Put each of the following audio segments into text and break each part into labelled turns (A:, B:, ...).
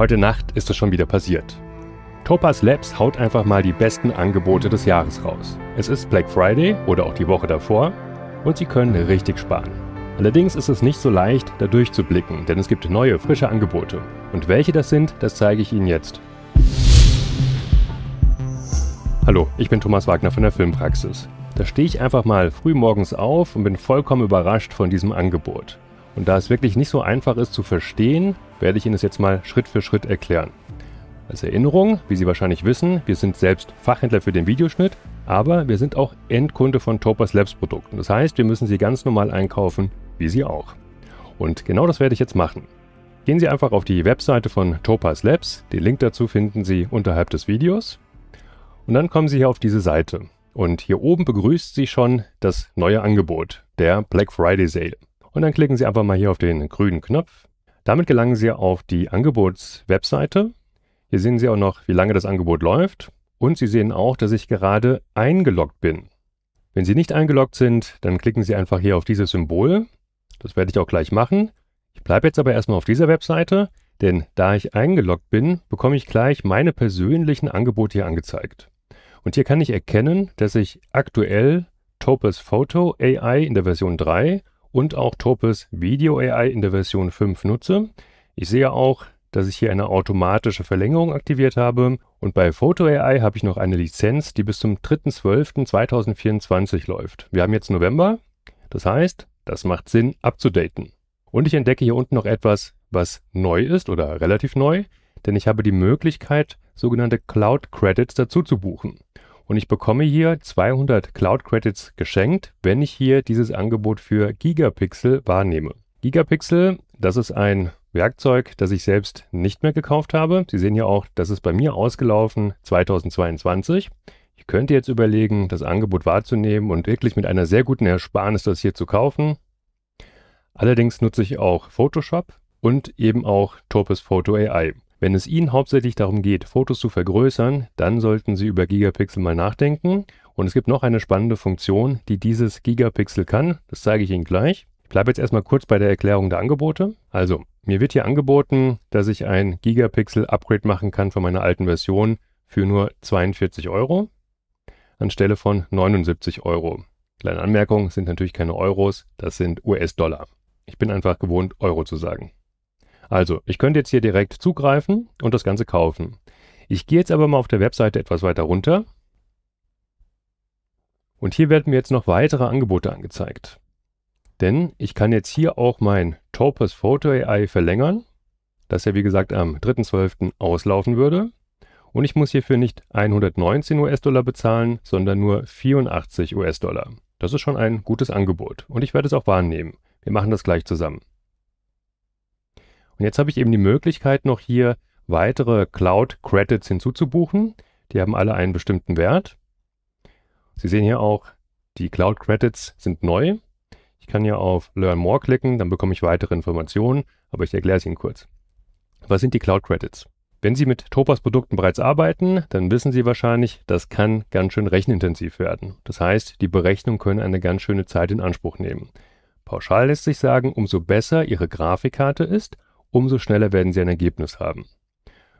A: Heute Nacht ist es schon wieder passiert. Topaz Labs haut einfach mal die besten Angebote des Jahres raus. Es ist Black Friday oder auch die Woche davor und Sie können richtig sparen. Allerdings ist es nicht so leicht, da durchzublicken, denn es gibt neue, frische Angebote. Und welche das sind, das zeige ich Ihnen jetzt. Hallo, ich bin Thomas Wagner von der Filmpraxis. Da stehe ich einfach mal früh morgens auf und bin vollkommen überrascht von diesem Angebot. Und da es wirklich nicht so einfach ist zu verstehen, werde ich Ihnen es jetzt mal Schritt für Schritt erklären. Als Erinnerung, wie Sie wahrscheinlich wissen, wir sind selbst Fachhändler für den Videoschnitt, aber wir sind auch Endkunde von Topaz Labs Produkten. Das heißt, wir müssen sie ganz normal einkaufen, wie Sie auch. Und genau das werde ich jetzt machen. Gehen Sie einfach auf die Webseite von Topaz Labs, den Link dazu finden Sie unterhalb des Videos. Und dann kommen Sie hier auf diese Seite. Und hier oben begrüßt Sie schon das neue Angebot, der Black Friday Sale. Und dann klicken Sie einfach mal hier auf den grünen Knopf. Damit gelangen Sie auf die Angebotswebseite. Hier sehen Sie auch noch, wie lange das Angebot läuft. Und Sie sehen auch, dass ich gerade eingeloggt bin. Wenn Sie nicht eingeloggt sind, dann klicken Sie einfach hier auf dieses Symbol. Das werde ich auch gleich machen. Ich bleibe jetzt aber erstmal auf dieser Webseite, denn da ich eingeloggt bin, bekomme ich gleich meine persönlichen Angebote hier angezeigt. Und hier kann ich erkennen, dass ich aktuell Topaz Photo AI in der Version 3 und auch Topes Video AI in der Version 5 nutze. Ich sehe auch, dass ich hier eine automatische Verlängerung aktiviert habe und bei Photo AI habe ich noch eine Lizenz, die bis zum 3.12.2024 läuft. Wir haben jetzt November, das heißt, das macht Sinn abzudaten. Und ich entdecke hier unten noch etwas, was neu ist oder relativ neu, denn ich habe die Möglichkeit, sogenannte Cloud Credits dazu zu buchen und ich bekomme hier 200 Cloud Credits geschenkt, wenn ich hier dieses Angebot für Gigapixel wahrnehme. Gigapixel, das ist ein Werkzeug, das ich selbst nicht mehr gekauft habe. Sie sehen hier auch, das ist bei mir ausgelaufen 2022. Ich könnte jetzt überlegen, das Angebot wahrzunehmen und wirklich mit einer sehr guten Ersparnis das hier zu kaufen. Allerdings nutze ich auch Photoshop und eben auch Topaz Photo AI. Wenn es Ihnen hauptsächlich darum geht, Fotos zu vergrößern, dann sollten Sie über Gigapixel mal nachdenken. Und es gibt noch eine spannende Funktion, die dieses Gigapixel kann. Das zeige ich Ihnen gleich. Ich bleibe jetzt erstmal kurz bei der Erklärung der Angebote. Also, mir wird hier angeboten, dass ich ein Gigapixel-Upgrade machen kann von meiner alten Version für nur 42 Euro anstelle von 79 Euro. Kleine Anmerkung, sind natürlich keine Euros, das sind US-Dollar. Ich bin einfach gewohnt, Euro zu sagen. Also, ich könnte jetzt hier direkt zugreifen und das Ganze kaufen. Ich gehe jetzt aber mal auf der Webseite etwas weiter runter. Und hier werden mir jetzt noch weitere Angebote angezeigt. Denn ich kann jetzt hier auch mein Topaz Photo AI verlängern, das ja wie gesagt am 3.12. auslaufen würde. Und ich muss hierfür nicht 119 US-Dollar bezahlen, sondern nur 84 US-Dollar. Das ist schon ein gutes Angebot und ich werde es auch wahrnehmen. Wir machen das gleich zusammen. Und jetzt habe ich eben die Möglichkeit, noch hier weitere Cloud Credits hinzuzubuchen. Die haben alle einen bestimmten Wert. Sie sehen hier auch, die Cloud Credits sind neu. Ich kann hier auf Learn More klicken, dann bekomme ich weitere Informationen, aber ich erkläre es Ihnen kurz. Was sind die Cloud Credits? Wenn Sie mit Topaz Produkten bereits arbeiten, dann wissen Sie wahrscheinlich, das kann ganz schön rechenintensiv werden. Das heißt, die Berechnungen können eine ganz schöne Zeit in Anspruch nehmen. Pauschal lässt sich sagen, umso besser Ihre Grafikkarte ist, umso schneller werden sie ein Ergebnis haben.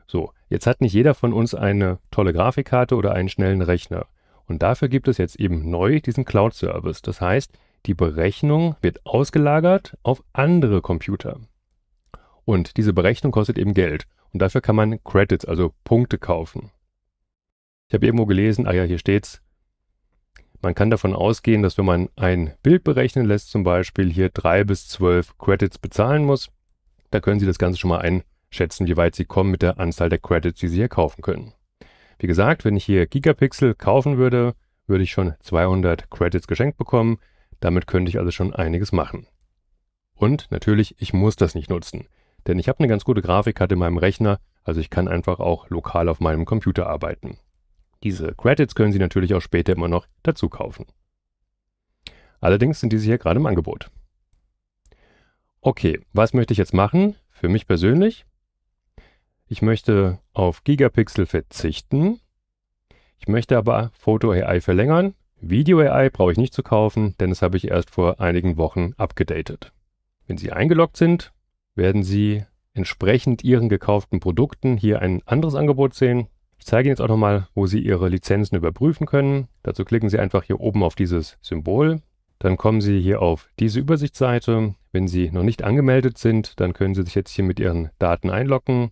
A: So, jetzt hat nicht jeder von uns eine tolle Grafikkarte oder einen schnellen Rechner. Und dafür gibt es jetzt eben neu diesen Cloud-Service. Das heißt, die Berechnung wird ausgelagert auf andere Computer. Und diese Berechnung kostet eben Geld. Und dafür kann man Credits, also Punkte kaufen. Ich habe irgendwo gelesen, ah ja, hier steht's. Man kann davon ausgehen, dass wenn man ein Bild berechnen lässt, zum Beispiel hier drei bis zwölf Credits bezahlen muss. Da können Sie das Ganze schon mal einschätzen, wie weit Sie kommen mit der Anzahl der Credits, die Sie hier kaufen können. Wie gesagt, wenn ich hier Gigapixel kaufen würde, würde ich schon 200 Credits geschenkt bekommen. Damit könnte ich also schon einiges machen. Und natürlich, ich muss das nicht nutzen, denn ich habe eine ganz gute Grafikkarte in meinem Rechner, also ich kann einfach auch lokal auf meinem Computer arbeiten. Diese Credits können Sie natürlich auch später immer noch dazu kaufen. Allerdings sind diese hier gerade im Angebot okay, was möchte ich jetzt machen? Für mich persönlich, ich möchte auf Gigapixel verzichten. Ich möchte aber Photo AI verlängern. Video AI brauche ich nicht zu kaufen, denn das habe ich erst vor einigen Wochen abgedatet. Wenn Sie eingeloggt sind, werden Sie entsprechend Ihren gekauften Produkten hier ein anderes Angebot sehen. Ich zeige Ihnen jetzt auch nochmal, wo Sie Ihre Lizenzen überprüfen können. Dazu klicken Sie einfach hier oben auf dieses Symbol dann kommen Sie hier auf diese Übersichtsseite. Wenn Sie noch nicht angemeldet sind, dann können Sie sich jetzt hier mit Ihren Daten einloggen.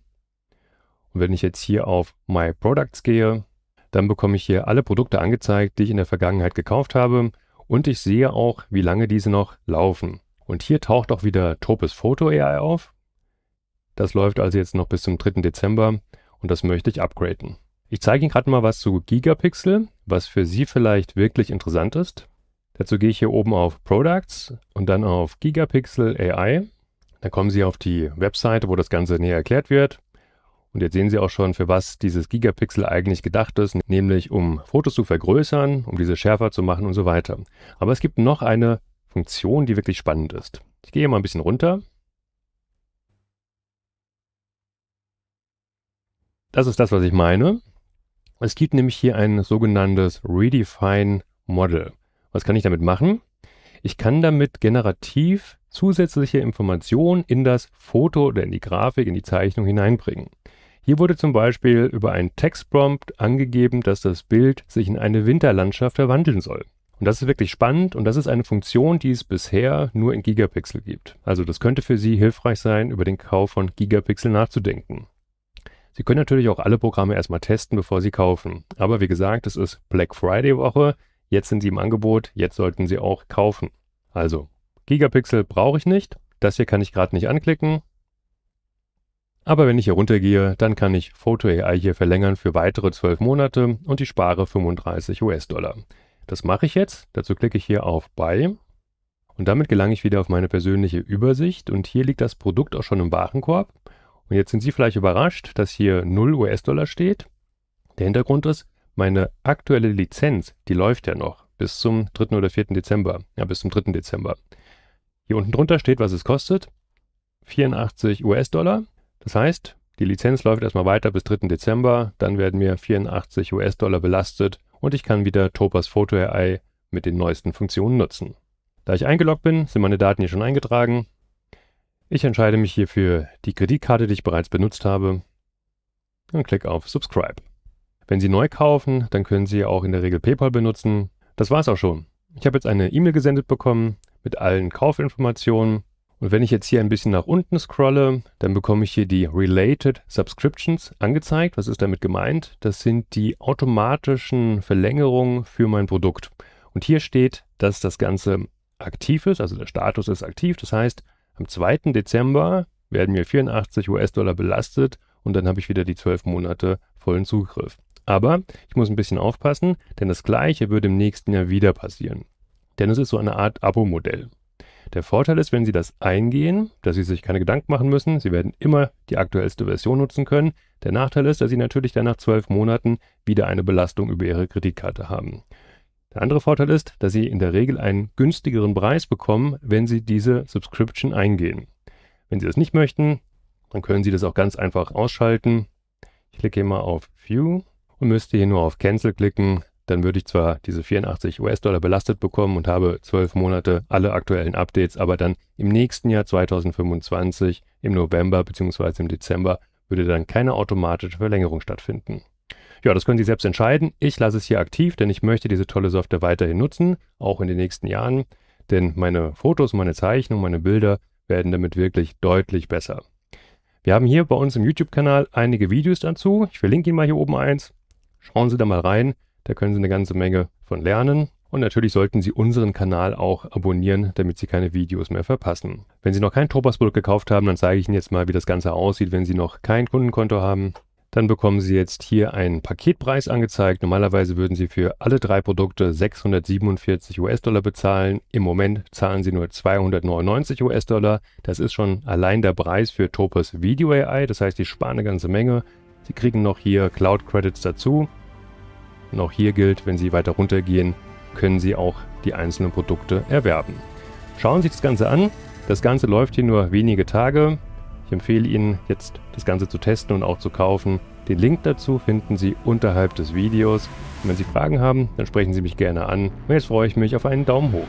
A: Und wenn ich jetzt hier auf My Products gehe, dann bekomme ich hier alle Produkte angezeigt, die ich in der Vergangenheit gekauft habe. Und ich sehe auch, wie lange diese noch laufen. Und hier taucht auch wieder Topes Photo AI auf. Das läuft also jetzt noch bis zum 3. Dezember und das möchte ich upgraden. Ich zeige Ihnen gerade mal was zu Gigapixel, was für Sie vielleicht wirklich interessant ist. Dazu gehe ich hier oben auf Products und dann auf Gigapixel AI. Dann kommen Sie auf die Webseite, wo das Ganze näher erklärt wird. Und jetzt sehen Sie auch schon, für was dieses Gigapixel eigentlich gedacht ist, nämlich um Fotos zu vergrößern, um diese schärfer zu machen und so weiter. Aber es gibt noch eine Funktion, die wirklich spannend ist. Ich gehe hier mal ein bisschen runter. Das ist das, was ich meine. Es gibt nämlich hier ein sogenanntes Redefine Model. Was kann ich damit machen? Ich kann damit generativ zusätzliche Informationen in das Foto oder in die Grafik, in die Zeichnung hineinbringen. Hier wurde zum Beispiel über einen Textprompt angegeben, dass das Bild sich in eine Winterlandschaft verwandeln soll. Und das ist wirklich spannend und das ist eine Funktion, die es bisher nur in Gigapixel gibt. Also das könnte für Sie hilfreich sein, über den Kauf von Gigapixel nachzudenken. Sie können natürlich auch alle Programme erstmal testen, bevor Sie kaufen. Aber wie gesagt, es ist Black Friday Woche jetzt sind sie im Angebot, jetzt sollten sie auch kaufen. Also, Gigapixel brauche ich nicht, das hier kann ich gerade nicht anklicken. Aber wenn ich hier runtergehe, dann kann ich Photo AI hier verlängern für weitere 12 Monate und ich spare 35 US-Dollar. Das mache ich jetzt, dazu klicke ich hier auf Buy und damit gelange ich wieder auf meine persönliche Übersicht und hier liegt das Produkt auch schon im Warenkorb. Und jetzt sind Sie vielleicht überrascht, dass hier 0 US-Dollar steht. Der Hintergrund ist, meine aktuelle Lizenz, die läuft ja noch bis zum 3. oder 4. Dezember. Ja, bis zum 3. Dezember. Hier unten drunter steht, was es kostet. 84 US-Dollar. Das heißt, die Lizenz läuft erstmal weiter bis 3. Dezember. Dann werden mir 84 US-Dollar belastet und ich kann wieder Topaz Photo AI mit den neuesten Funktionen nutzen. Da ich eingeloggt bin, sind meine Daten hier schon eingetragen. Ich entscheide mich hier für die Kreditkarte, die ich bereits benutzt habe und klicke auf Subscribe. Wenn Sie neu kaufen, dann können Sie auch in der Regel PayPal benutzen. Das war's auch schon. Ich habe jetzt eine E-Mail gesendet bekommen mit allen Kaufinformationen. Und wenn ich jetzt hier ein bisschen nach unten scrolle, dann bekomme ich hier die Related Subscriptions angezeigt. Was ist damit gemeint? Das sind die automatischen Verlängerungen für mein Produkt. Und hier steht, dass das Ganze aktiv ist, also der Status ist aktiv. Das heißt, am 2. Dezember werden mir 84 US-Dollar belastet und dann habe ich wieder die 12 Monate vollen Zugriff. Aber ich muss ein bisschen aufpassen, denn das gleiche würde im nächsten Jahr wieder passieren. Denn es ist so eine Art Abo-Modell. Der Vorteil ist, wenn Sie das eingehen, dass Sie sich keine Gedanken machen müssen, Sie werden immer die aktuellste Version nutzen können. Der Nachteil ist, dass Sie natürlich dann nach zwölf Monaten wieder eine Belastung über Ihre Kreditkarte haben. Der andere Vorteil ist, dass Sie in der Regel einen günstigeren Preis bekommen, wenn Sie diese Subscription eingehen. Wenn Sie das nicht möchten, dann können Sie das auch ganz einfach ausschalten. Ich klicke hier mal auf View und müsste hier nur auf Cancel klicken. Dann würde ich zwar diese 84 US-Dollar belastet bekommen und habe zwölf Monate alle aktuellen Updates, aber dann im nächsten Jahr 2025, im November bzw. im Dezember, würde dann keine automatische Verlängerung stattfinden. Ja, das können Sie selbst entscheiden. Ich lasse es hier aktiv, denn ich möchte diese tolle Software weiterhin nutzen, auch in den nächsten Jahren. Denn meine Fotos, meine Zeichnungen, meine Bilder werden damit wirklich deutlich besser. Wir haben hier bei uns im YouTube-Kanal einige Videos dazu. Ich verlinke Ihnen mal hier oben eins. Schauen Sie da mal rein, da können Sie eine ganze Menge von lernen. Und natürlich sollten Sie unseren Kanal auch abonnieren, damit Sie keine Videos mehr verpassen. Wenn Sie noch kein Topaz-Produkt gekauft haben, dann zeige ich Ihnen jetzt mal, wie das Ganze aussieht, wenn Sie noch kein Kundenkonto haben. Dann bekommen Sie jetzt hier einen Paketpreis angezeigt. Normalerweise würden Sie für alle drei Produkte 647 US-Dollar bezahlen. Im Moment zahlen Sie nur 299 US-Dollar. Das ist schon allein der Preis für Topaz Video AI. Das heißt, Sie sparen eine ganze Menge. Sie kriegen noch hier Cloud Credits dazu. Und auch hier gilt, wenn Sie weiter runtergehen, können Sie auch die einzelnen Produkte erwerben. Schauen Sie sich das Ganze an. Das Ganze läuft hier nur wenige Tage. Ich empfehle Ihnen jetzt das Ganze zu testen und auch zu kaufen. Den Link dazu finden Sie unterhalb des Videos. Und wenn Sie Fragen haben, dann sprechen Sie mich gerne an. Und jetzt freue ich mich auf einen Daumen hoch.